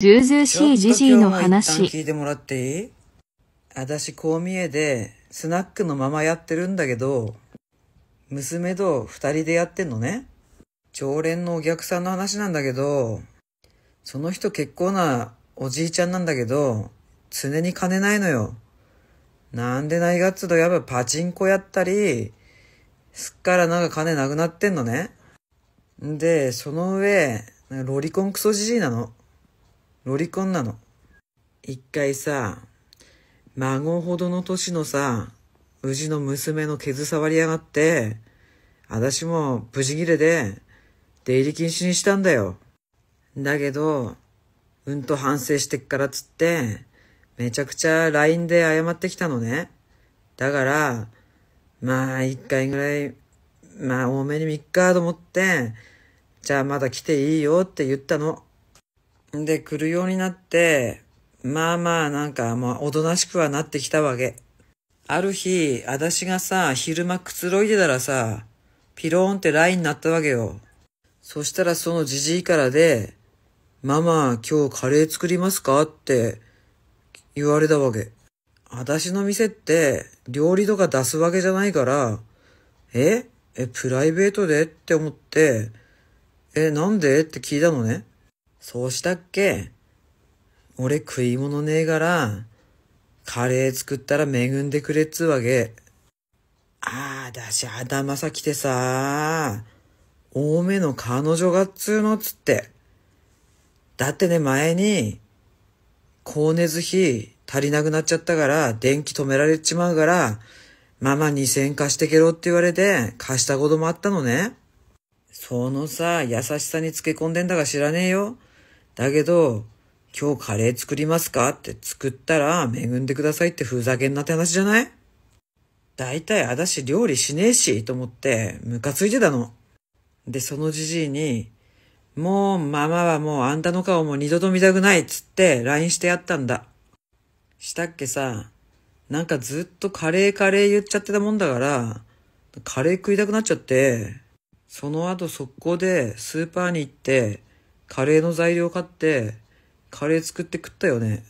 ずうずうしいジジイの話。聞いてもらっていい私こう見えで、スナックのままやってるんだけど、娘と二人でやってんのね。常連のお客さんの話なんだけど、その人結構なおじいちゃんなんだけど、常に金ないのよ。なんでないがっつうとやっぱパチンコやったり、すっからなんか金なくなってんのね。んで、その上、ロリコンクソじじいなの。ロリコンなの。一回さ、孫ほどの歳のさ、うちの娘のケツ触りやがって、私も無事切れで、出入り禁止にしたんだよ。だけど、うんと反省してっからつって、めちゃくちゃ LINE で謝ってきたのね。だから、まあ一回ぐらい、まあ多めに3日と思って、じゃあまだ来ていいよって言ったの。で、来るようになって、まあまあなんかもうおとなしくはなってきたわけ。ある日、私がさ、昼間くつろいでたらさ、ピローンってラインになったわけよ。そしたらそのじじいからで、ママ、今日カレー作りますかって言われたわけ。私の店って料理とか出すわけじゃないから、ええ、プライベートでって思って、え、なんでって聞いたのね。そうしたっけ俺食い物ねえから、カレー作ったら恵んでくれっつうわけ。ああ、だし頭さきてさ、多めの彼女がっつうのっつって。だってね、前に、高熱費足りなくなっちゃったから、電気止められちまうから、ママ2000貸してけろって言われて、貸したこともあったのね。そのさ、優しさにつけ込んでんだか知らねえよ。だけど、今日カレー作りますかって作ったら恵んでくださいってふざけんなって話じゃない大体あだし料理しねえしと思ってムカついてたの。で、そのじじいに、もうママはもうあんたの顔も二度と見たくないっつって LINE してやったんだ。したっけさ、なんかずっとカレーカレー言っちゃってたもんだから、カレー食いたくなっちゃって、その後速攻でスーパーに行って、カレーの材料買って、カレー作って食ったよね。